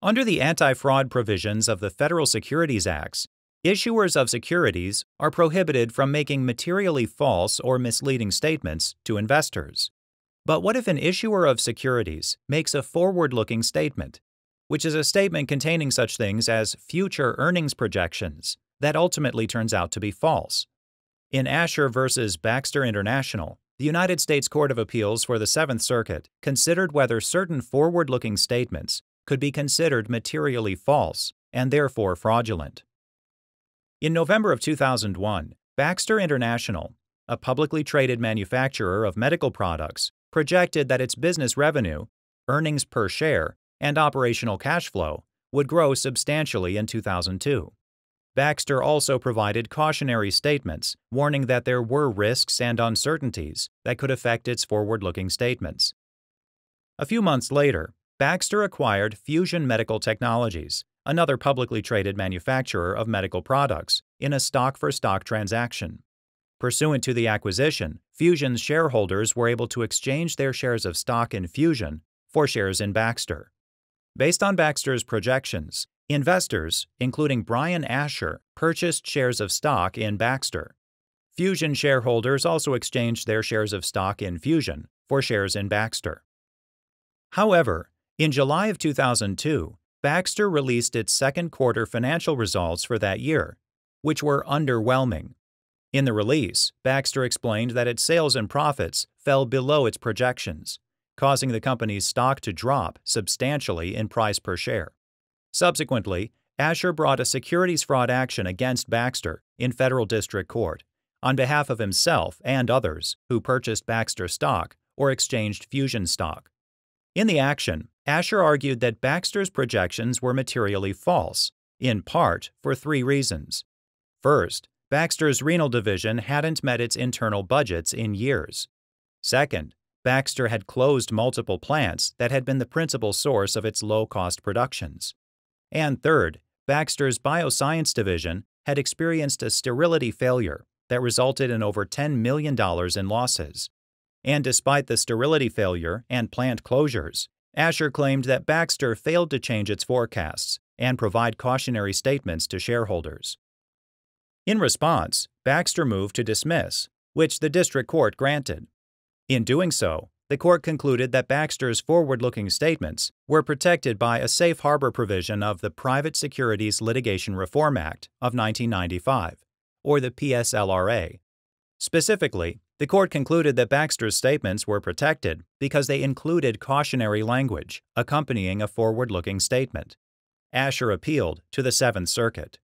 Under the anti fraud provisions of the Federal Securities Acts, issuers of securities are prohibited from making materially false or misleading statements to investors. But what if an issuer of securities makes a forward looking statement, which is a statement containing such things as future earnings projections, that ultimately turns out to be false? In Asher v. Baxter International, the United States Court of Appeals for the Seventh Circuit considered whether certain forward looking statements could be considered materially false and therefore fraudulent. In November of 2001, Baxter International, a publicly traded manufacturer of medical products, projected that its business revenue, earnings per share, and operational cash flow would grow substantially in 2002. Baxter also provided cautionary statements warning that there were risks and uncertainties that could affect its forward looking statements. A few months later, Baxter acquired Fusion Medical Technologies, another publicly traded manufacturer of medical products, in a stock for stock transaction. Pursuant to the acquisition, Fusion's shareholders were able to exchange their shares of stock in Fusion for shares in Baxter. Based on Baxter's projections, investors, including Brian Asher, purchased shares of stock in Baxter. Fusion shareholders also exchanged their shares of stock in Fusion for shares in Baxter. However, in July of 2002, Baxter released its second quarter financial results for that year, which were underwhelming. In the release, Baxter explained that its sales and profits fell below its projections, causing the company's stock to drop substantially in price per share. Subsequently, Asher brought a securities fraud action against Baxter in federal district court on behalf of himself and others who purchased Baxter stock or exchanged Fusion stock. In the action, Asher argued that Baxter's projections were materially false, in part for three reasons. First, Baxter's renal division hadn't met its internal budgets in years. Second, Baxter had closed multiple plants that had been the principal source of its low cost productions. And third, Baxter's bioscience division had experienced a sterility failure that resulted in over $10 million in losses. And despite the sterility failure and plant closures, Asher claimed that Baxter failed to change its forecasts and provide cautionary statements to shareholders. In response, Baxter moved to dismiss, which the district court granted. In doing so, the court concluded that Baxter's forward looking statements were protected by a safe harbor provision of the Private Securities Litigation Reform Act of 1995, or the PSLRA. Specifically, the court concluded that Baxter's statements were protected because they included cautionary language accompanying a forward looking statement. Asher appealed to the Seventh Circuit.